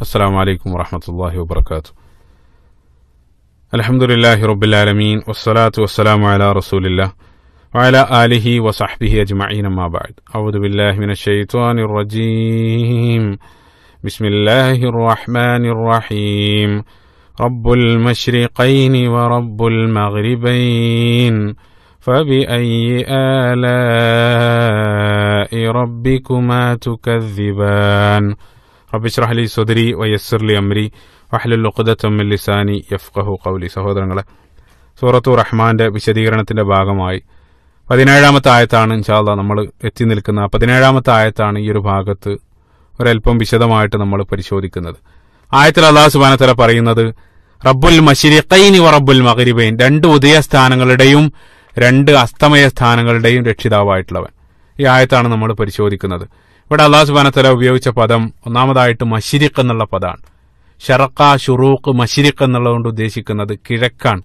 السلام عليكم ورحمة الله وبركاته الحمد لله رب العالمين والصلاة والسلام على رسول الله وعلى آله وصحبه أجمعين ما بعد أعوذ بالله من الشيطان الرجيم بسم الله الرحمن الرحيم رب المشرقين ورب المغربين فبأي آلاء ربكما تكذبان റബിഷ്റഹലി സ്വദരി വയസ്സർലി അമ്രി വഹലുഖുദത്തമ്മിൽ ലിസാനി യഫ്കഹു കൗലി സഹോദരങ്ങളെ സൂറത്തു റഹ്മാന്റെ വിശദീകരണത്തിന്റെ ഭാഗമായി പതിനേഴാമത്തെ ആയത്താണ് ഇൻഷാല്ല നമ്മൾ എത്തി നിൽക്കുന്ന പതിനേഴാമത്തെ ആയത്താണ് ഈ ഒരു ഭാഗത്ത് ഒരല്പം വിശദമായിട്ട് നമ്മൾ പരിശോധിക്കുന്നത് ആയത്തിൽ അള്ളാഹു സുബാനത്തല പറയുന്നത് റബ്ബുൽ മഷിരിഖൈനി വ റബ്ബുൽ മകരിബൈൻ രണ്ട് ഉദയ സ്ഥാനങ്ങളുടെയും രണ്ട് അസ്തമയ സ്ഥാനങ്ങളുടെയും രക്ഷിതാവായിട്ടുള്ളവൻ ഈ ആയത്താണ് നമ്മൾ പരിശോധിക്കുന്നത് ഇവിടെ അള്ളാഹു സുബാനത്തല ഉപയോഗിച്ച പദം ഒന്നാമതായിട്ട് മഷിരിഖ് എന്നുള്ള പദമാണ് ഷറക്ക ഷുറൂഖ് മഷിരിഖ് എന്നുള്ളതുകൊണ്ട് ഉദ്ദേശിക്കുന്നത് കിഴക്കാണ്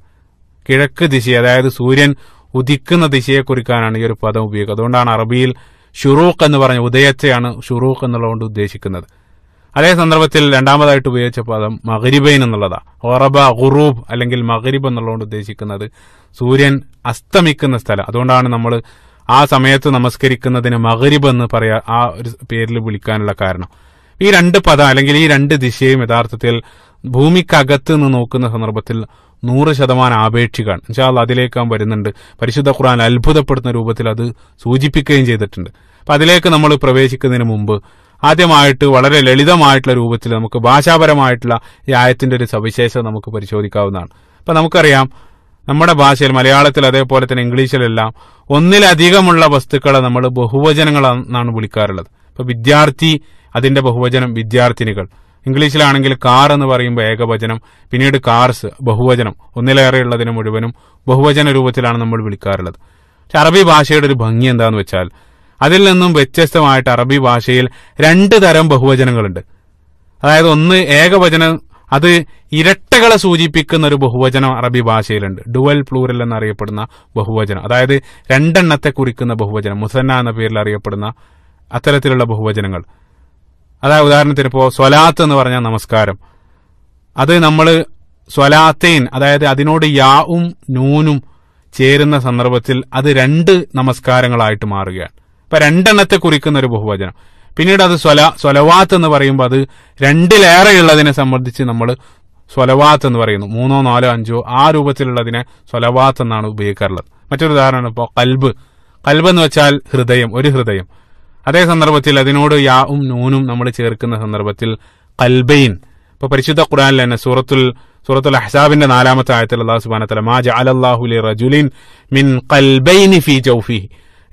കിഴക്ക് ദിശ അതായത് സൂര്യൻ ഉദിക്കുന്ന ദിശയെ കുറിക്കാനാണ് ഈ ഒരു പദം ഉപയോഗിക്കുന്നത് അതുകൊണ്ടാണ് അറബിയിൽ ഷുറൂഖ് എന്ന് പറഞ്ഞ ഉദയത്തെയാണ് ഷുറൂഖ് എന്നുള്ളതുകൊണ്ട് ഉദ്ദേശിക്കുന്നത് അതേ സന്ദർഭത്തിൽ രണ്ടാമതായിട്ട് ഉപയോഗിച്ച പദം മകരിബൈൻ എന്നുള്ളതാണ് ഒറബ ഗുറൂബ് അല്ലെങ്കിൽ മകരിബ് എന്നുള്ളതുകൊണ്ട് ഉദ്ദേശിക്കുന്നത് സൂര്യൻ അസ്തമിക്കുന്ന സ്ഥലം അതുകൊണ്ടാണ് നമ്മൾ ആ സമയത്ത് നമസ്കരിക്കുന്നതിന് മകരിബ് എന്ന് പറയാ ആ ഒരു പേരിൽ വിളിക്കാനുള്ള കാരണം ഈ രണ്ട് പദം അല്ലെങ്കിൽ ഈ രണ്ട് ദിശയും യഥാർത്ഥത്തിൽ ഭൂമിക്കകത്ത് നിന്ന് നോക്കുന്ന സന്ദർഭത്തിൽ നൂറ് ശതമാനം ആപേക്ഷികാണ് അതിലേക്ക് അതിലേക്കാൻ വരുന്നുണ്ട് പരിശുദ്ധ ഖുർആൻ അത്ഭുതപ്പെടുന്ന രൂപത്തിൽ അത് സൂചിപ്പിക്കുകയും ചെയ്തിട്ടുണ്ട് അപ്പൊ അതിലേക്ക് നമ്മൾ പ്രവേശിക്കുന്നതിന് മുമ്പ് ആദ്യമായിട്ട് വളരെ ലളിതമായിട്ടുള്ള രൂപത്തിൽ നമുക്ക് ഭാഷാപരമായിട്ടുള്ള ഈ ആയത്തിന്റെ ഒരു സവിശേഷത നമുക്ക് പരിശോധിക്കാവുന്നതാണ് അപ്പൊ നമുക്കറിയാം നമ്മുടെ ഭാഷയിൽ മലയാളത്തിൽ അതേപോലെ തന്നെ ഇംഗ്ലീഷിലെല്ലാം ഒന്നിലധികമുള്ള വസ്തുക്കളെ നമ്മൾ ബഹുവചനങ്ങൾ എന്നാണ് വിളിക്കാറുള്ളത് ഇപ്പൊ വിദ്യാർത്ഥി അതിന്റെ ബഹുവചനം വിദ്യാർത്ഥിനികൾ ഇംഗ്ലീഷിലാണെങ്കിൽ കാർ എന്ന് പറയുമ്പോൾ ഏകവചനം പിന്നീട് കാർസ് ബഹുവചനം ഒന്നിലേറെയുള്ളതിന് മുഴുവനും ബഹുവചന രൂപത്തിലാണ് നമ്മൾ വിളിക്കാറുള്ളത് പക്ഷെ അറബി ഭാഷയുടെ ഒരു ഭംഗി എന്താന്ന് വെച്ചാൽ അതിൽ നിന്നും വ്യത്യസ്തമായിട്ട് അറബി ഭാഷയിൽ രണ്ട് തരം ബഹുവചനങ്ങളുണ്ട് അതായത് ഒന്ന് ഏകവചനം അത് ഇരട്ടകളെ സൂചിപ്പിക്കുന്ന ഒരു ബഹുവചനം അറബി ഭാഷയിലുണ്ട് ഡുവൽ പ്ലൂറൽ എന്നറിയപ്പെടുന്ന ബഹുവചനം അതായത് രണ്ടെണ്ണത്തെ കുറിക്കുന്ന ബഹുവചനം മുസന്ന എന്ന പേരിൽ അറിയപ്പെടുന്ന അത്തരത്തിലുള്ള ബഹുവചനങ്ങൾ അതായത് ഉദാഹരണത്തിന് ഇപ്പോൾ സ്വലാത്ത് എന്ന് പറഞ്ഞ നമസ്കാരം അത് നമ്മൾ സ്വലാത്തേൻ അതായത് അതിനോട് യാവും നൂനും ചേരുന്ന സന്ദർഭത്തിൽ അത് രണ്ട് നമസ്കാരങ്ങളായിട്ട് മാറുകയാണ് ഇപ്പൊ രണ്ടെണ്ണത്തെ കുറിക്കുന്ന ഒരു ബഹുവചനം പിന്നീട് അത് സ്വല സ്വലവാത്ത് എന്ന് പറയുമ്പോൾ അത് ഉള്ളതിനെ സംബന്ധിച്ച് നമ്മൾ സ്വലവാത്ത് എന്ന് പറയുന്നു മൂന്നോ നാലോ അഞ്ചോ ആ രൂപത്തിലുള്ളതിനെ സ്വലവാത്ത് എന്നാണ് ഉപയോഗിക്കാറുള്ളത് മറ്റൊരു ഉദാഹരണമാണ് ഇപ്പോൾ കൽബ് കൽബ് എന്ന് വെച്ചാൽ ഹൃദയം ഒരു ഹൃദയം അതേ സന്ദർഭത്തിൽ അതിനോട് യാവും നൂനും നമ്മൾ ചേർക്കുന്ന സന്ദർഭത്തിൽ കൽബൈൻ ഇപ്പൊ പരിശുദ്ധ ഖുറാനിൽ തന്നെ സൂറത്തുൽ സൂറത്തുൽ അഹ്സാബിന്റെ നാലാമത്തെ ആയത്തിൽ അള്ളാഹു സുബാന മാ ജഅലല്ലാഹു ലി റജുലിൻ മിൻ ഖൽബൈനി ഫീ ജൗഫിഹി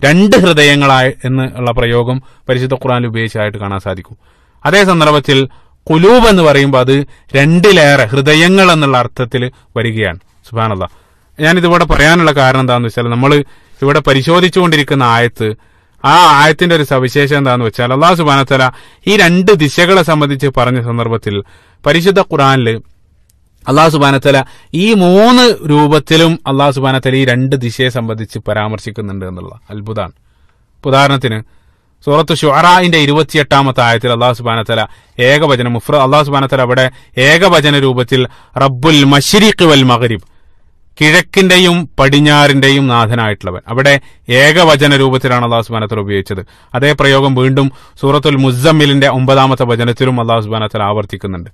രണ്ട് ഹൃദയങ്ങളായി എന്ന് ഉള്ള പ്രയോഗം പരിശുദ്ധ ഖുറാനിൽ ഉപയോഗിച്ചായിട്ട് കാണാൻ സാധിക്കും അതേ സന്ദർഭത്തിൽ കുലൂബ് എന്ന് പറയുമ്പോൾ അത് രണ്ടിലേറെ ഹൃദയങ്ങൾ എന്നുള്ള അർത്ഥത്തിൽ വരികയാണ് സുബാനല്ല ഞാനിതിവിടെ പറയാനുള്ള കാരണം എന്താണെന്ന് വെച്ചാൽ നമ്മൾ ഇവിടെ പരിശോധിച്ചുകൊണ്ടിരിക്കുന്ന ആയത്ത് ആ ആയത്തിന്റെ ഒരു സവിശേഷം എന്താണെന്ന് വെച്ചാൽ അള്ളാഹു സുബാനത്തല ഈ രണ്ട് ദിശകളെ സംബന്ധിച്ച് പറഞ്ഞ സന്ദർഭത്തിൽ പരിശുദ്ധ ഖുറാനിൽ അള്ളാഹു സുബാനത്തല ഈ മൂന്ന് രൂപത്തിലും അള്ളാഹു സുബാനത്തല ഈ രണ്ട് ദിശയെ സംബന്ധിച്ച് പരാമർശിക്കുന്നുണ്ട് എന്നുള്ള അത്ഭുതമാണ് ഉദാഹരണത്തിന് സൂറത്ത് ഷുറായിന്റെ ഇരുപത്തിയെട്ടാമത്തെ ആയത്തിൽ അള്ളാഹു സുബാനത്തല ഏകവചനം മുഫ്ര അള്ളാഹു സുബാനത്തല അവിടെ ഏകവചന രൂപത്തിൽ റബ്ബുൽ മഷിരിഖ് വൽ മഹരിബ് കിഴക്കിന്റെയും പടിഞ്ഞാറിന്റെയും നാഥനായിട്ടുള്ളവൻ അവിടെ ഏകവചന രൂപത്തിലാണ് അള്ളാഹു സുബാനത്തല ഉപയോഗിച്ചത് അതേ പ്രയോഗം വീണ്ടും സൂറത്തുൽ മുസമ്മിലിന്റെ ഒമ്പതാമത്തെ വചനത്തിലും അള്ളാഹു സുബാനത്തല ആവർത്തിക്കുന്നുണ്ട്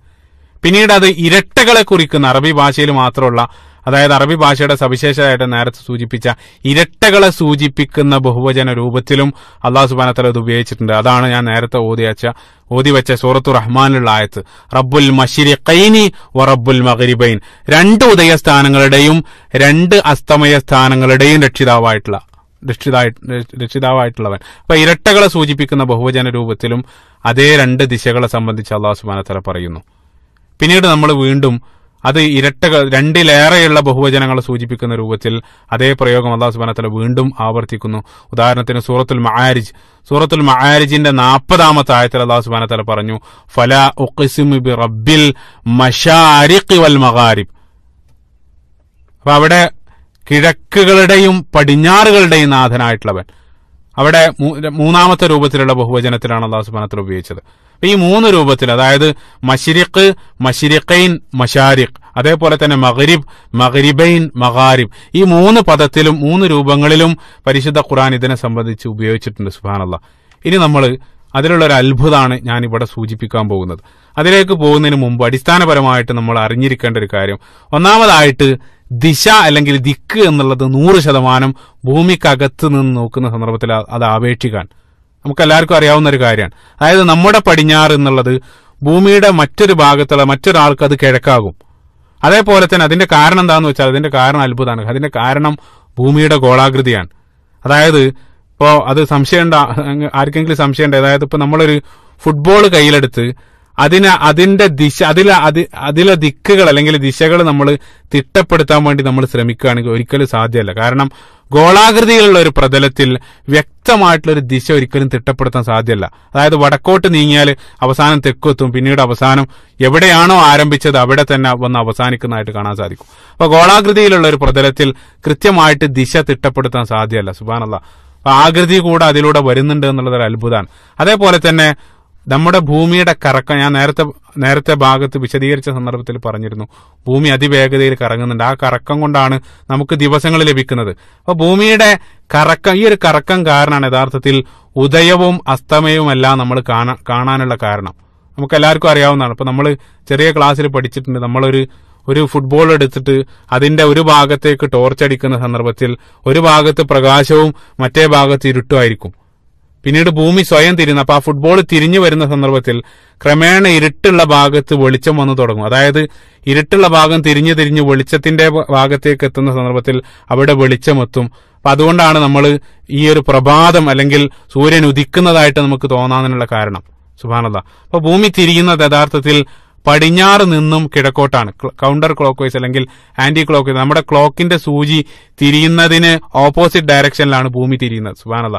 പിന്നീട് അത് ഇരട്ടകളെ കുറിക്കുന്ന അറബി ഭാഷയിൽ മാത്രമുള്ള അതായത് അറബി ഭാഷയുടെ സവിശേഷതയായിട്ട് നേരത്തെ സൂചിപ്പിച്ച ഇരട്ടകളെ സൂചിപ്പിക്കുന്ന ബഹുവചന രൂപത്തിലും അള്ളാഹു സുബാനത്തല ഇത് ഉപയോഗിച്ചിട്ടുണ്ട് അതാണ് ഞാൻ നേരത്തെ ഓതി വെച്ച ഓതി വെച്ച സൂറത്തു റഹ്മാനുള്ള ആയത്ത് റബ്ബുൽ മഷിരിഖൈനി വ റബ്ബുൽ മഹരിബൈൻ രണ്ട് സ്ഥാനങ്ങളുടെയും രണ്ട് അസ്തമയ സ്ഥാനങ്ങളുടെയും രക്ഷിതാവായിട്ടുള്ള രക്ഷിതാവായിട്ടുള്ളവൻ അപ്പൊ ഇരട്ടകളെ സൂചിപ്പിക്കുന്ന ബഹുവചന രൂപത്തിലും അതേ രണ്ട് ദിശകളെ സംബന്ധിച്ച് അള്ളാഹു സുബാനത്തല പറയുന്നു പിന്നീട് നമ്മൾ വീണ്ടും അത് ഇരട്ട രണ്ടിലേറെയുള്ള ബഹുവചനങ്ങളെ സൂചിപ്പിക്കുന്ന രൂപത്തിൽ അതേ പ്രയോഗം അള്ളാഹു സുബാനത്തല വീണ്ടും ആവർത്തിക്കുന്നു ഉദാഹരണത്തിന് സൂറത്തുൽ മഹാരിജ് സൂറത്തുൽ മഹാരിജിന്റെ നാൽപ്പതാമത്തെ ആയത്തിൽ അള്ളാഹു സുബാനത്തല പറഞ്ഞു ഫല ഉഖിസിമു ബി റബ്ബിൽ മഷാരിഖ് വൽ മഗാരിബ് അപ്പൊ അവിടെ കിഴക്കുകളുടെയും പടിഞ്ഞാറുകളുടെയും നാഥനായിട്ടുള്ളവൻ അവിടെ മൂന്നാമത്തെ രൂപത്തിലുള്ള ബഹുവചനത്തിലാണ് അള്ളാഹു സുബാനത്തല ഉപയോഗിച്ചത് ഈ മൂന്ന് രൂപത്തിൽ അതായത് മഷിരിഖ് മഷിരിഖൈൻ മഷാരിഖ് അതേപോലെ തന്നെ മഗരിബ് മഗരിബൈൻ മഗാരിബ് ഈ മൂന്ന് പദത്തിലും മൂന്ന് രൂപങ്ങളിലും പരിശുദ്ധ ഖുറാൻ ഇതിനെ സംബന്ധിച്ച് ഉപയോഗിച്ചിട്ടുണ്ട് സുഹാനല്ല ഇനി നമ്മൾ അതിലുള്ള ഒരു അത്ഭുതമാണ് ഞാൻ ഇവിടെ സൂചിപ്പിക്കാൻ പോകുന്നത് അതിലേക്ക് പോകുന്നതിന് മുമ്പ് അടിസ്ഥാനപരമായിട്ട് നമ്മൾ അറിഞ്ഞിരിക്കേണ്ട ഒരു കാര്യം ഒന്നാമതായിട്ട് ദിശ അല്ലെങ്കിൽ ദിക്ക് എന്നുള്ളത് നൂറ് ശതമാനം ഭൂമിക്കകത്ത് നിന്ന് നോക്കുന്ന സന്ദർഭത്തിൽ അത് ആപേക്ഷിക്കാൻ നമുക്ക് എല്ലാവർക്കും അറിയാവുന്ന ഒരു കാര്യമാണ് അതായത് നമ്മുടെ പടിഞ്ഞാറ് എന്നുള്ളത് ഭൂമിയുടെ മറ്റൊരു ഭാഗത്തുള്ള മറ്റൊരാൾക്ക് അത് കിഴക്കാകും അതേപോലെ തന്നെ അതിന്റെ കാരണം എന്താണെന്ന് വെച്ചാൽ അതിന്റെ കാരണം അത്ഭുതമാണ് അതിന്റെ കാരണം ഭൂമിയുടെ ഗോളാകൃതിയാണ് അതായത് ഇപ്പോൾ അത് സംശയം ആർക്കെങ്കിലും സംശയം ഉണ്ട് അതായത് ഇപ്പൊ നമ്മളൊരു ഫുട്ബോൾ കയ്യിലെടുത്ത് അതിനെ അതിന്റെ ദിശ അതിലെ അതിലെ ദിക്കുകൾ അല്ലെങ്കിൽ ദിശകൾ നമ്മൾ തിട്ടപ്പെടുത്താൻ വേണ്ടി നമ്മൾ ശ്രമിക്കുകയാണെങ്കിൽ ഒരിക്കലും സാധ്യമല്ല കാരണം ഗോളാകൃതിയിലുള്ള ഒരു പ്രതലത്തിൽ വ്യക്തമായിട്ടുള്ള ഒരു ദിശ ഒരിക്കലും തിട്ടപ്പെടുത്താൻ സാധ്യമല്ല അതായത് വടക്കോട്ട് നീങ്ങിയാൽ അവസാനം തെക്കെത്തും പിന്നീട് അവസാനം എവിടെയാണോ ആരംഭിച്ചത് അവിടെ തന്നെ വന്ന് അവസാനിക്കുന്നതായിട്ട് കാണാൻ സാധിക്കും അപ്പോൾ ഗോളാകൃതിയിലുള്ള ഒരു പ്രതലത്തിൽ കൃത്യമായിട്ട് ദിശ തിട്ടപ്പെടുത്താൻ സാധ്യമല്ല സുബാനല്ല ആകൃതി കൂടെ അതിലൂടെ വരുന്നുണ്ട് എന്നുള്ളത് ഒരു അത്ഭുതമാണ് അതേപോലെ തന്നെ നമ്മുടെ ഭൂമിയുടെ കറക്കം ഞാൻ നേരത്തെ നേരത്തെ ഭാഗത്ത് വിശദീകരിച്ച സന്ദർഭത്തിൽ പറഞ്ഞിരുന്നു ഭൂമി അതിവേഗതയിൽ കറങ്ങുന്നുണ്ട് ആ കറക്കം കൊണ്ടാണ് നമുക്ക് ദിവസങ്ങൾ ലഭിക്കുന്നത് അപ്പോൾ ഭൂമിയുടെ കറക്കം ഈ ഒരു കറക്കം കാരണമാണ് യഥാർത്ഥത്തിൽ ഉദയവും അസ്തമയവും എല്ലാം നമ്മൾ കാണാനുള്ള കാരണം നമുക്ക് എല്ലാവർക്കും അറിയാവുന്നതാണ് അപ്പോൾ നമ്മൾ ചെറിയ ക്ലാസ്സിൽ പഠിച്ചിട്ടുണ്ട് നമ്മളൊരു ഒരു ഫുട്ബോൾ എടുത്തിട്ട് അതിന്റെ ഒരു ഭാഗത്തേക്ക് ടോർച്ചടിക്കുന്ന സന്ദർഭത്തിൽ ഒരു ഭാഗത്ത് പ്രകാശവും മറ്റേ ഭാഗത്ത് ഇരുട്ടുമായിരിക്കും പിന്നീട് ഭൂമി സ്വയം തിരിയുന്നു അപ്പൊ ആ ഫുട്ബോൾ തിരിഞ്ഞു വരുന്ന സന്ദർഭത്തിൽ ക്രമേണ ഇരുട്ടുള്ള ഭാഗത്ത് വെളിച്ചം വന്നു തുടങ്ങും അതായത് ഇരുട്ടുള്ള ഭാഗം തിരിഞ്ഞു തിരിഞ്ഞ് വെളിച്ചത്തിന്റെ ഭാഗത്തേക്ക് എത്തുന്ന സന്ദർഭത്തിൽ അവിടെ വെളിച്ചമെത്തും അപ്പൊ അതുകൊണ്ടാണ് നമ്മൾ ഈ ഒരു പ്രഭാതം അല്ലെങ്കിൽ സൂര്യൻ ഉദിക്കുന്നതായിട്ട് നമുക്ക് തോന്നാനുള്ള കാരണം സുഭാനത അപ്പൊ ഭൂമി തിരിയുന്നത് യഥാർത്ഥത്തിൽ പടിഞ്ഞാറ് നിന്നും കിഴക്കോട്ടാണ് കൗണ്ടർ ക്ലോക്ക് വൈസ് അല്ലെങ്കിൽ ആന്റി ക്ലോക്ക് നമ്മുടെ ക്ലോക്കിന്റെ സൂചി തിരിയുന്നതിന് ഓപ്പോസിറ്റ് ഡയറക്ഷനിലാണ് ഭൂമി തിരിയുന്നത് സുഭാനത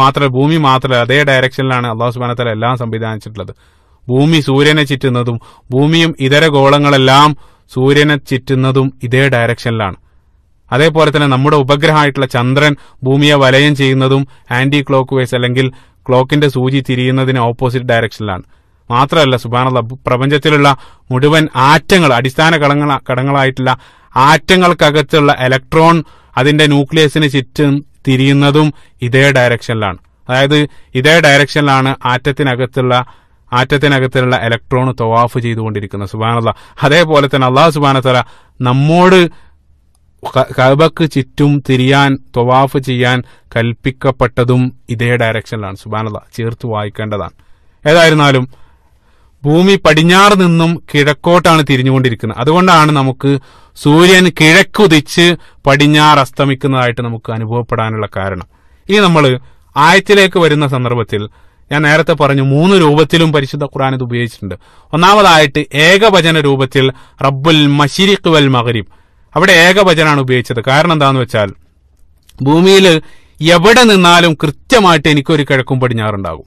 മാത്രമല്ല ഭൂമി മാത്രമല്ല അതേ ഡയറക്ഷനിലാണ് അള്ളാഹു സുബാനത്തല എല്ലാം സംവിധാനിച്ചിട്ടുള്ളത് ഭൂമി സൂര്യനെ ചുറ്റുന്നതും ഭൂമിയും ഇതര ഗോളങ്ങളെല്ലാം സൂര്യനെ ചുറ്റുന്നതും ഇതേ ഡയറക്ഷനിലാണ് അതേപോലെ തന്നെ നമ്മുടെ ഉപഗ്രഹമായിട്ടുള്ള ചന്ദ്രൻ ഭൂമിയെ വലയം ചെയ്യുന്നതും ആന്റി ക്ലോക്ക് വൈസ് അല്ലെങ്കിൽ ക്ലോക്കിന്റെ സൂചി തിരിയുന്നതിന് ഓപ്പോസിറ്റ് ഡയറക്ഷനിലാണ് മാത്രമല്ല സുബാനുള്ള പ്രപഞ്ചത്തിലുള്ള മുഴുവൻ ആറ്റങ്ങൾ അടിസ്ഥാന ഘടകങ്ങൾ ഘടകങ്ങളായിട്ടുള്ള ആറ്റങ്ങൾക്കകത്തുള്ള ഇലക്ട്രോൺ അതിന്റെ ന്യൂക്ലിയസിന് ചുറ്റും തിരിയുന്നതും ഇതേ ഡയറക്ഷനിലാണ് അതായത് ഇതേ ഡയറക്ഷനിലാണ് ആറ്റത്തിനകത്തുള്ള ആറ്റത്തിനകത്തുള്ള ഇലക്ട്രോൺ തവാഫ് ചെയ്തുകൊണ്ടിരിക്കുന്നത് സുബാനല്ല അതേപോലെ തന്നെ അള്ളാഹു സുബാനത്തല നമ്മോട് കബക്ക് ചുറ്റും തിരിയാൻ തൊവാഫ് ചെയ്യാൻ കൽപ്പിക്കപ്പെട്ടതും ഇതേ ഡയറക്ഷനിലാണ് സുബാനല്ല ചേർത്ത് വായിക്കേണ്ടതാണ് ഏതായിരുന്നാലും ഭൂമി പടിഞ്ഞാറ് നിന്നും കിഴക്കോട്ടാണ് തിരിഞ്ഞുകൊണ്ടിരിക്കുന്നത് അതുകൊണ്ടാണ് നമുക്ക് സൂര്യൻ കിഴക്കുതിച്ച് പടിഞ്ഞാറ് അസ്തമിക്കുന്നതായിട്ട് നമുക്ക് അനുഭവപ്പെടാനുള്ള കാരണം ഇനി നമ്മൾ ആയത്തിലേക്ക് വരുന്ന സന്ദർഭത്തിൽ ഞാൻ നേരത്തെ പറഞ്ഞു മൂന്ന് രൂപത്തിലും പരിശുദ്ധ ഖുർആൻ ഇത് ഉപയോഗിച്ചിട്ടുണ്ട് ഒന്നാമതായിട്ട് ഏകവചന രൂപത്തിൽ റബ്ബുൽ മഷിരിഖ് വൽ മഹരീം അവിടെ ഏകവചനാണ് ഉപയോഗിച്ചത് കാരണം എന്താണെന്ന് വെച്ചാൽ ഭൂമിയിൽ എവിടെ നിന്നാലും കൃത്യമായിട്ട് എനിക്കൊരു കിഴക്കും പടിഞ്ഞാറുണ്ടാകും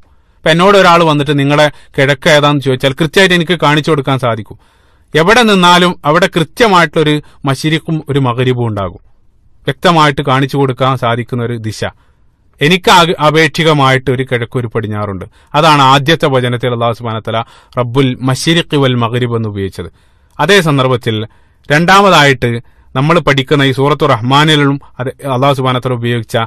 ഇപ്പൊ എന്നോട് ഒരാൾ വന്നിട്ട് നിങ്ങളെ കിഴക്ക് ഏതാന്ന് ചോദിച്ചാൽ കൃത്യമായിട്ട് എനിക്ക് കാണിച്ചു കൊടുക്കാൻ സാധിക്കും എവിടെ നിന്നാലും അവിടെ ഒരു മഷിരിക്കും ഒരു മകരിപ്പും ഉണ്ടാകും വ്യക്തമായിട്ട് കാണിച്ചു കൊടുക്കാൻ സാധിക്കുന്ന ഒരു ദിശ എനിക്ക് അപേക്ഷികമായിട്ട് ഒരു കിഴക്ക് ഒരു പടിഞ്ഞാറുണ്ട് അതാണ് ആദ്യത്തെ വചനത്തിൽ അള്ളാഹു സുബാനത്തല റബ്ബുൽ മഷിരിഖ് വൽ മകരിബ് എന്ന് ഉപയോഗിച്ചത് അതേ സന്ദർഭത്തിൽ രണ്ടാമതായിട്ട് നമ്മൾ പഠിക്കുന്ന ഈ സൂറത്തു റഹ്മാനിലും അത് അള്ളാഹു സുബാനത്തോട് ഉപയോഗിച്ച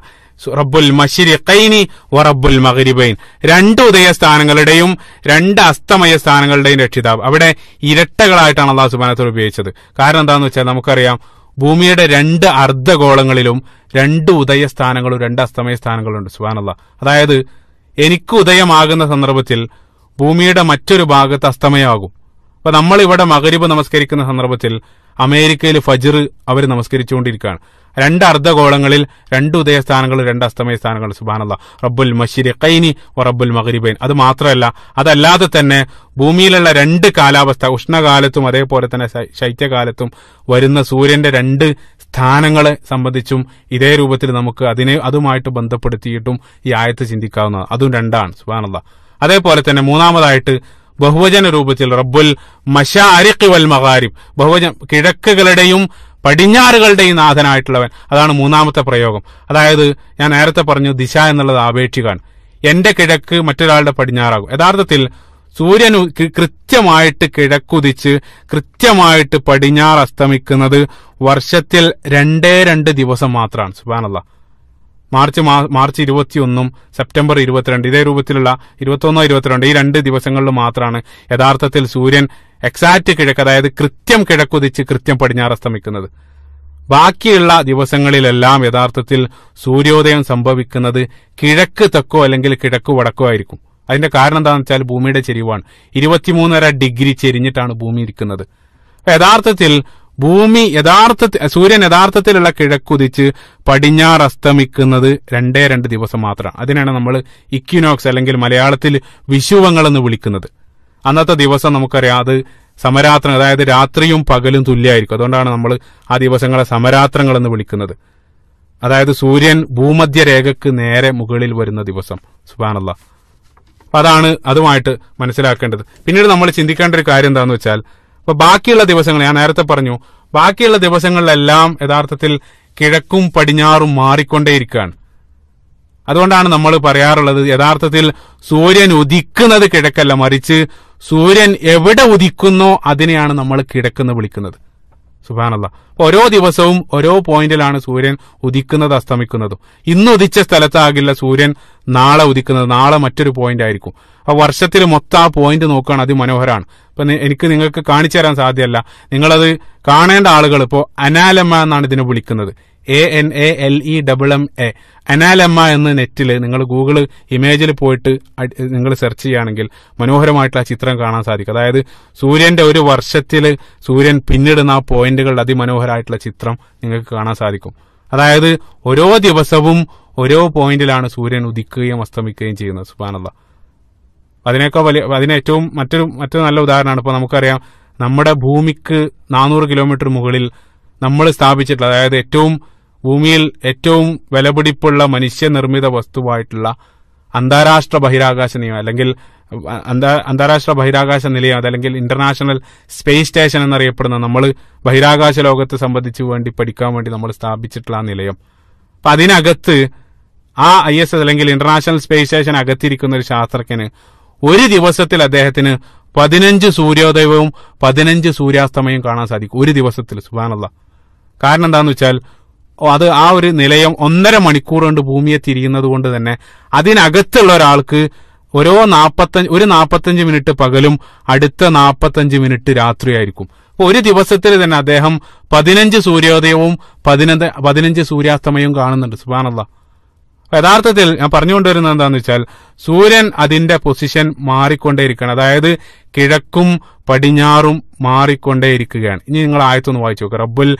റബ്ബുൽ മഷിറിഖൈനി വ റബ്ബുൽ മഹരിബൈൻ രണ്ട് സ്ഥാനങ്ങളുടെയും രണ്ട് അസ്തമയ സ്ഥാനങ്ങളുടെയും രക്ഷിതാവ് അവിടെ ഇരട്ടകളായിട്ടാണ് അള്ളാഹു സുബാനത്തോട് ഉപയോഗിച്ചത് കാരണം എന്താണെന്ന് വെച്ചാൽ നമുക്കറിയാം ഭൂമിയുടെ രണ്ട് അർദ്ധഗോളങ്ങളിലും രണ്ട് ഉദയസ്ഥാനങ്ങളും രണ്ട് അസ്തമയ സ്ഥാനങ്ങളുണ്ട് സുബാനല്ല അതായത് എനിക്ക് ഉദയമാകുന്ന സന്ദർഭത്തിൽ ഭൂമിയുടെ മറ്റൊരു ഭാഗത്ത് അസ്തമയമാകും അപ്പൊ നമ്മൾ ഇവിടെ മകരിബ് നമസ്കരിക്കുന്ന സന്ദർഭത്തിൽ അമേരിക്കയിൽ ഫജിർ അവർ നമസ്കരിച്ചുകൊണ്ടിരിക്കുകയാണ് രണ്ട് അർദ്ധഗോളങ്ങളിൽ രണ്ട് ഉദയസ്ഥാനങ്ങളും രണ്ട് അസ്തമയ സ്ഥാനങ്ങളും സുബാനല്ല റബ്ബുൽ മഷിരിഖൈനി റബ്ബുൽ മഹരിബൈൻ അത് മാത്രമല്ല അതല്ലാതെ തന്നെ ഭൂമിയിലുള്ള രണ്ട് കാലാവസ്ഥ ഉഷ്ണകാലത്തും അതേപോലെ തന്നെ ശൈത്യകാലത്തും വരുന്ന സൂര്യന്റെ രണ്ട് സ്ഥാനങ്ങളെ സംബന്ധിച്ചും ഇതേ രൂപത്തിൽ നമുക്ക് അതിനെ അതുമായിട്ട് ബന്ധപ്പെടുത്തിയിട്ടും ഈ ആയത്ത് ചിന്തിക്കാവുന്നതാണ് അതും രണ്ടാണ് സുബാനല്ല അതേപോലെ തന്നെ മൂന്നാമതായിട്ട് ബഹുവചന രൂപത്തിൽ റബ്ബുൽ മഷാരിഖ് വൽ മഗാരിബ് ബഹുവചന കിഴക്കുകളുടെയും പടിഞ്ഞാറുകളുടെയും നാഥനായിട്ടുള്ളവൻ അതാണ് മൂന്നാമത്തെ പ്രയോഗം അതായത് ഞാൻ നേരത്തെ പറഞ്ഞു ദിശ എന്നുള്ളത് ആപേക്ഷികാണ് എന്റെ കിഴക്ക് മറ്റൊരാളുടെ പടിഞ്ഞാറാകും യഥാർത്ഥത്തിൽ സൂര്യൻ കൃത്യമായിട്ട് കിഴക്കുതിച്ച് കൃത്യമായിട്ട് പടിഞ്ഞാറ് അസ്തമിക്കുന്നത് വർഷത്തിൽ രണ്ടേ രണ്ട് ദിവസം മാത്രമാണ് സുബാനല്ല മാർച്ച് മാർച്ച് ഇരുപത്തിയൊന്നും സെപ്റ്റംബർ ഇരുപത്തിരണ്ട് ഇതേ രൂപത്തിലുള്ള ഇരുപത്തൊന്നോ ഇരുപത്തിരണ്ട് ഈ രണ്ട് ദിവസങ്ങളിൽ മാത്രമാണ് യഥാർത്ഥത്തിൽ സൂര്യൻ എക്സാക്റ്റ് കിഴക്ക് അതായത് കൃത്യം കിഴക്കുതിച്ച് കൃത്യം പടിഞ്ഞാറ് അസ്തമിക്കുന്നത് ബാക്കിയുള്ള ദിവസങ്ങളിലെല്ലാം യഥാർത്ഥത്തിൽ സൂര്യോദയം സംഭവിക്കുന്നത് കിഴക്ക് തെക്കോ അല്ലെങ്കിൽ കിഴക്ക് വടക്കോ ആയിരിക്കും അതിന്റെ കാരണം എന്താണെന്ന് വെച്ചാൽ ഭൂമിയുടെ ചെരിവാണ് ഇരുപത്തിമൂന്നര ഡിഗ്രി ചെരിഞ്ഞിട്ടാണ് ഭൂമി ഇരിക്കുന്നത് യഥാർത്ഥത്തിൽ ഭൂമി യഥാർത്ഥത്തിൽ സൂര്യൻ യഥാർത്ഥത്തിലുള്ള കിഴക്കുതിച്ച് പടിഞ്ഞാറ് അസ്തമിക്കുന്നത് രണ്ടേ രണ്ട് ദിവസം മാത്രമാണ് അതിനാണ് നമ്മൾ ഇക്വിനോക്സ് അല്ലെങ്കിൽ മലയാളത്തിൽ വിശുവങ്ങൾ എന്ന് വിളിക്കുന്നത് അന്നത്തെ ദിവസം നമുക്കറിയാം അത് സമരാത്രം അതായത് രാത്രിയും പകലും തുല്യമായിരിക്കും അതുകൊണ്ടാണ് നമ്മൾ ആ ദിവസങ്ങളെ സമരാത്രങ്ങൾ എന്ന് വിളിക്കുന്നത് അതായത് സൂര്യൻ ഭൂമധ്യരേഖക്ക് നേരെ മുകളിൽ വരുന്ന ദിവസം സുബാനല്ല അതാണ് അതുമായിട്ട് മനസ്സിലാക്കേണ്ടത് പിന്നീട് നമ്മൾ ചിന്തിക്കേണ്ട ഒരു കാര്യം എന്താണെന്ന് വെച്ചാൽ അപ്പൊ ബാക്കിയുള്ള ദിവസങ്ങൾ ഞാൻ നേരത്തെ പറഞ്ഞു ബാക്കിയുള്ള ദിവസങ്ങളിലെല്ലാം യഥാർത്ഥത്തിൽ കിഴക്കും പടിഞ്ഞാറും മാറിക്കൊണ്ടേയിരിക്കുകയാണ് അതുകൊണ്ടാണ് നമ്മൾ പറയാറുള്ളത് യഥാർത്ഥത്തിൽ സൂര്യൻ ഉദിക്കുന്നത് കിഴക്കല്ല മറിച്ച് സൂര്യൻ എവിടെ ഉദിക്കുന്നോ അതിനെയാണ് നമ്മൾ കിഴക്കെന്ന് വിളിക്കുന്നത് സുബാനല്ല അപ്പൊ ഓരോ ദിവസവും ഓരോ പോയിന്റിലാണ് സൂര്യൻ ഉദിക്കുന്നത് അസ്തമിക്കുന്നതും ഇന്ന് ഉദിച്ച സ്ഥലത്താകില്ല സൂര്യൻ നാളെ ഉദിക്കുന്നത് നാളെ മറ്റൊരു പോയിന്റ് ആയിരിക്കും വർഷത്തിൽ മൊത്തം ആ പോയിന്റ് നോക്കുകയാണ് അതിമനോഹരമാണ് അപ്പം എനിക്ക് നിങ്ങൾക്ക് കാണിച്ചു തരാൻ സാധ്യമല്ല നിങ്ങളത് കാണേണ്ട ആളുകൾ ഇപ്പോൾ അനാലമ്മ എന്നാണ് ഇതിനെ വിളിക്കുന്നത് A N A L E double M A analemma എന്ന് നെറ്റിൽ നിങ്ങൾ ഗൂഗിൾ ഇമേജിൽ പോയിട്ട് നിങ്ങൾ സെർച്ച് ചെയ്യുകയാണെങ്കിൽ മനോഹരമായിട്ടുള്ള ചിത്രം കാണാൻ സാധിക്കും അതായത് സൂര്യന്റെ ഒരു വർഷത്തിൽ സൂര്യൻ പിന്നിടുന്ന ആ പോയിന്റുകളുടെ അതിമനോഹരമായിട്ടുള്ള ചിത്രം നിങ്ങൾക്ക് കാണാൻ സാധിക്കും അതായത് ഓരോ ദിവസവും ഓരോ പോയിന്റിലാണ് സൂര്യൻ ഉദിക്കുകയും അസ്തമിക്കുകയും ചെയ്യുന്നത് സുബാനല്ല അതിനേക്കാൾ വലിയ ഏറ്റവും മറ്റൊരു മറ്റൊരു നല്ല ഉദാഹരണമാണ് ഇപ്പോൾ നമുക്കറിയാം നമ്മുടെ ഭൂമിക്ക് നാനൂറ് കിലോമീറ്റർ മുകളിൽ നമ്മൾ സ്ഥാപിച്ചിട്ടുള്ള അതായത് ഏറ്റവും ഭൂമിയിൽ ഏറ്റവും വിലപിടിപ്പുള്ള മനുഷ്യനിർമ്മിത വസ്തുവായിട്ടുള്ള അന്താരാഷ്ട്ര ബഹിരാകാശ നിയമം അല്ലെങ്കിൽ അന്താരാഷ്ട്ര ബഹിരാകാശ നിലയം അതല്ലെങ്കിൽ ഇന്റർനാഷണൽ സ്പേസ് സ്റ്റേഷൻ എന്നറിയപ്പെടുന്ന നമ്മൾ ബഹിരാകാശ ലോകത്തെ സംബന്ധിച്ച് വേണ്ടി പഠിക്കാൻ വേണ്ടി നമ്മൾ സ്ഥാപിച്ചിട്ടുള്ള ആ നിലയം അപ്പൊ അതിനകത്ത് ആ ഐ എസ് അല്ലെങ്കിൽ ഇന്റർനാഷണൽ സ്പേസ് സ്റ്റേഷൻ അകത്തിരിക്കുന്ന ഒരു ശാസ്ത്രജ്ഞന് ഒരു ദിവസത്തിൽ അദ്ദേഹത്തിന് പതിനഞ്ച് സൂര്യോദയവും പതിനഞ്ച് സൂര്യാസ്തമയും കാണാൻ സാധിക്കും ഒരു ദിവസത്തിൽ സുബാനല്ല കാരണം എന്താന്ന് വെച്ചാൽ അത് ആ ഒരു നിലയം ഒന്നര മണിക്കൂർ കൊണ്ട് ഭൂമിയെ തിരിയുന്നത് കൊണ്ട് തന്നെ അതിനകത്തുള്ള ഒരാൾക്ക് ഓരോ നാൽപ്പത്തഞ്ച് ഒരു നാൽപ്പത്തഞ്ച് മിനിറ്റ് പകലും അടുത്ത നാൽപ്പത്തഞ്ച് മിനിറ്റ് രാത്രിയായിരിക്കും അപ്പൊ ഒരു ദിവസത്തിൽ തന്നെ അദ്ദേഹം പതിനഞ്ച് സൂര്യോദയവും പതിനഞ്ച് പതിനഞ്ച് സൂര്യാസ്തമയവും കാണുന്നുണ്ട് സുബാനല്ല യഥാർത്ഥത്തിൽ ഞാൻ പറഞ്ഞുകൊണ്ടുവരുന്നത് എന്താണെന്ന് വെച്ചാൽ സൂര്യൻ അതിന്റെ പൊസിഷൻ മാറിക്കൊണ്ടേയിരിക്കുകയാണ് അതായത് കിഴക്കും പടിഞ്ഞാറും മാറിക്കൊണ്ടേയിരിക്കുകയാണ് ഇനി നിങ്ങൾ ആയത്തൊന്ന് വായിച്ചു നോക്കുക റബ്ബുൽ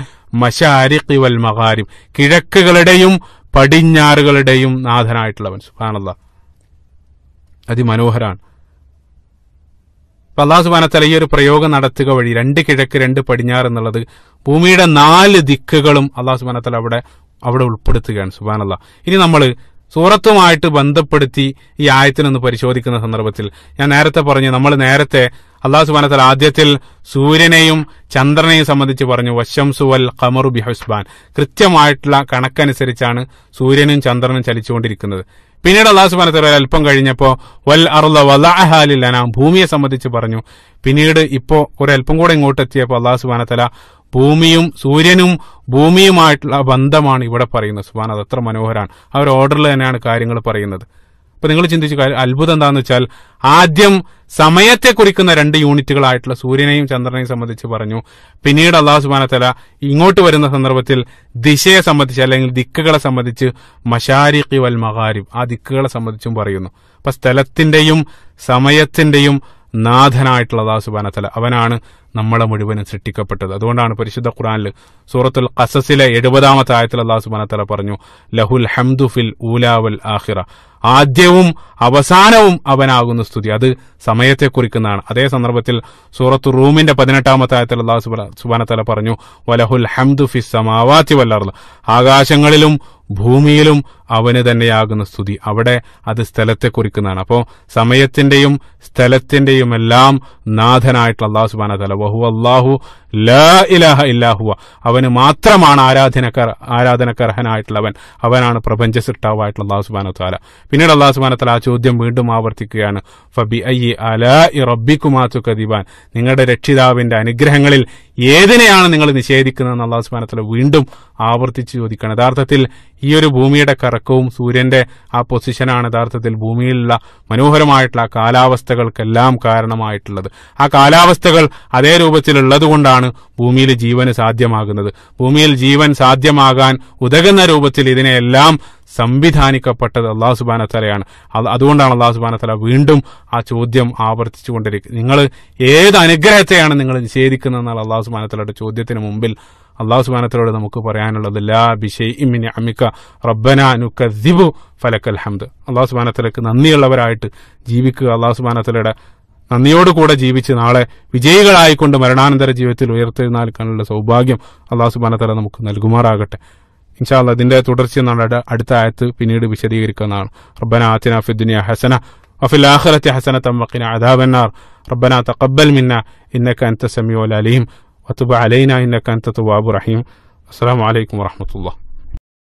മഷാരിഖ് വൽ മഗാരിബ് കിഴക്കുകളുടെയും പടിഞ്ഞാറുകളുടെയും നാഥനായിട്ടുള്ളവൻ സുബാനല്ല അതിമനോഹരാണ് അപ്പൊ അള്ളാഹു ഈ ഒരു പ്രയോഗം നടത്തുക വഴി രണ്ട് കിഴക്ക് രണ്ട് പടിഞ്ഞാറ് എന്നുള്ളത് ഭൂമിയുടെ നാല് ദിക്കുകളും അള്ളാഹു സുബാനത്തല അവിടെ അവിടെ ഉൾപ്പെടുത്തുകയാണ് സുബാനല്ല ഇനി നമ്മൾ സൂറത്തുമായിട്ട് ബന്ധപ്പെടുത്തി ഈ ആയത്തിനൊന്ന് പരിശോധിക്കുന്ന സന്ദർഭത്തിൽ ഞാൻ നേരത്തെ പറഞ്ഞു നമ്മൾ നേരത്തെ അള്ളാഹു സുബാനത്തൽ ആദ്യത്തിൽ സൂര്യനെയും ചന്ദ്രനെയും സംബന്ധിച്ച് പറഞ്ഞു വശംസു സുവൽ ഖമറു ബിഹുസ്ബാൻ കൃത്യമായിട്ടുള്ള കണക്കനുസരിച്ചാണ് സൂര്യനും ചന്ദ്രനും ചലിച്ചുകൊണ്ടിരിക്കുന്നത് പിന്നീട് അള്ളാഹു സുബാനത്തൽ അല്പം കഴിഞ്ഞപ്പോൾ വൽ അറുല വലാഹാലിൽ ഭൂമിയെ സംബന്ധിച്ച് പറഞ്ഞു പിന്നീട് ഇപ്പോൾ ഒരൽപ്പം കൂടെ ഇങ്ങോട്ട് എത്തിയപ്പോൾ അള്ളാഹു സുബാനത്തല ഭൂമിയും സൂര്യനും ഭൂമിയുമായിട്ടുള്ള ബന്ധമാണ് ഇവിടെ പറയുന്നത് സുബാൻ അത് അത്ര മനോഹരമാണ് ആ ഒരു ഓർഡറിൽ തന്നെയാണ് കാര്യങ്ങൾ പറയുന്നത് അപ്പൊ നിങ്ങൾ ചിന്തിച്ചു കാര്യം അത്ഭുതം എന്താന്ന് വെച്ചാൽ ആദ്യം സമയത്തെ കുറിക്കുന്ന രണ്ട് യൂണിറ്റുകളായിട്ടുള്ള സൂര്യനെയും ചന്ദ്രനെയും സംബന്ധിച്ച് പറഞ്ഞു പിന്നീട് അള്ളാഹു സുബാനത്തല ഇങ്ങോട്ട് വരുന്ന സന്ദർഭത്തിൽ ദിശയെ സംബന്ധിച്ച് അല്ലെങ്കിൽ ദിക്കുകളെ സംബന്ധിച്ച് മഷാരിഖി വൽ മഹാരിബ് ആ ദിക്കുകളെ സംബന്ധിച്ചും പറയുന്നു അപ്പൊ സ്ഥലത്തിന്റെയും സമയത്തിന്റെയും നാഥനായിട്ടുള്ള അള്ളാഹു സുബാനത്തല അവനാണ് നമ്മളെ മുഴുവനും സൃഷ്ടിക്കപ്പെട്ടത് അതുകൊണ്ടാണ് പരിശുദ്ധ ഖുറാനിൽ സൂറത്തുൽ ഖസസിലെ എഴുപതാമത്തെ ആയത്തിൽ അള്ളാഹു സുബാനത്തല പറഞ്ഞു ലഹുൽ ഹംദു ഫിൽ ഊലാവൽ ആഹിറ ആദ്യവും അവസാനവും അവനാകുന്ന സ്തുതി അത് സമയത്തെ കുറിക്കുന്നതാണ് അതേ സന്ദർഭത്തിൽ സൂറത്തു റൂമിന്റെ പതിനെട്ടാമത്തെ ആയത്തിൽ അള്ളാഹു സുബാനത്തല പറഞ്ഞു വലഹുൽ ഹംദു ഫി സമാവാത്തി വല്ലർല ആകാശങ്ങളിലും ഭൂമിയിലും അവന് തന്നെയാകുന്ന സ്തുതി അവിടെ അത് സ്ഥലത്തെ കുറിക്കുന്നതാണ് അപ്പോൾ സമയത്തിന്റെയും സ്ഥലത്തിന്റെയുമെല്ലാം നാഥനായിട്ട് അള്ളാഹു സുബാന തല വഹു അള്ളാഹു ഇലാഹ ഇല്ലാഹുവ അവന് മാത്രമാണ് ആരാധനക്കർ ആരാധനക്കർഹനായിട്ടുള്ളവൻ അവനാണ് പ്രപഞ്ച സൃഷ്ടാവായിട്ടുള്ള അള്ളാഹു സുബാന താല പിന്നീട് അള്ളാഹു സുബാന തല ആ ചോദ്യം വീണ്ടും ആവർത്തിക്കുകയാണ് ഫബി ഐ അലാ റബ്ബിക്കുമാത്തു കദിബാൻ നിങ്ങളുടെ രക്ഷിതാവിന്റെ അനുഗ്രഹങ്ങളിൽ ഏതിനെയാണ് നിങ്ങൾ നിഷേധിക്കുന്നതെന്ന് അള്ളാഹു സുബാന തല വീണ്ടും ആവർത്തിച്ച് ചോദിക്കുകയാണ് യഥാർത്ഥത്തിൽ ഈ ഒരു ഭൂമിയുടെ കറക്കവും സൂര്യന്റെ ആ പൊസിഷനാണ് യഥാർത്ഥത്തിൽ ഭൂമിയിലുള്ള മനോഹരമായിട്ടുള്ള ആ കാലാവസ്ഥ കാലാവസ്ഥകൾക്കെല്ലാം കാരണമായിട്ടുള്ളത് ആ കാലാവസ്ഥകൾ അതേ രൂപത്തിലുള്ളത് കൊണ്ടാണ് ഭൂമിയിൽ ജീവന് സാധ്യമാകുന്നത് ഭൂമിയിൽ ജീവൻ സാധ്യമാകാൻ ഉതകുന്ന രൂപത്തിൽ ഇതിനെയെല്ലാം സംവിധാനിക്കപ്പെട്ടത് അള്ളാഹു സുബാന തലയാണ് അതുകൊണ്ടാണ് അള്ളാഹു സുബാന തല വീണ്ടും ആ ചോദ്യം കൊണ്ടിരിക്കുന്നത് നിങ്ങൾ ഏത് അനുഗ്രഹത്തെയാണ് നിങ്ങൾ നിഷേധിക്കുന്നതെന്നുള്ള അള്ളാഹു സുബാന തലയുടെ ചോദ്യത്തിന് മുമ്പിൽ അള്ളാഹു സുബാനത്തിലൂടെ നമുക്ക് പറയാനുള്ളത് ലാ ബിഷൈ ഇമ്മിനി അമിക്ക റബ്ബന നുക്കദിബു ഫലക്കൽ ഹംദ് അള്ളാഹു സുബാനത്തിലേക്ക് നന്ദിയുള്ളവരായിട്ട് ജീവിക്കുക അള്ളാഹു സുബാനത്തിലൂടെ നന്ദിയോടുകൂടെ ജീവിച്ച് നാളെ വിജയികളായിക്കൊണ്ട് മരണാനന്തര ജീവിതത്തിൽ ഉയർത്തെഴുന്നേൽക്കാനുള്ള സൗഭാഗ്യം അള്ളാഹു സുബാനത്തല നമുക്ക് നൽകുമാറാകട്ടെ ഇൻഷാല്ല അതിന്റെ തുടർച്ച നമ്മുടെ അടുത്ത ആയത്ത് പിന്നീട് വിശദീകരിക്കുന്നതാണ് റബ്ബന ആത്തിന ഫിദ്ദുനിയ ഹസന وفي الآخرة حسنة وقنا عذاب النار ربنا تقبل منا إنك أنت السميع العليم وتب علينا إنك أنت تواب رحيم السلام عليكم ورحمة الله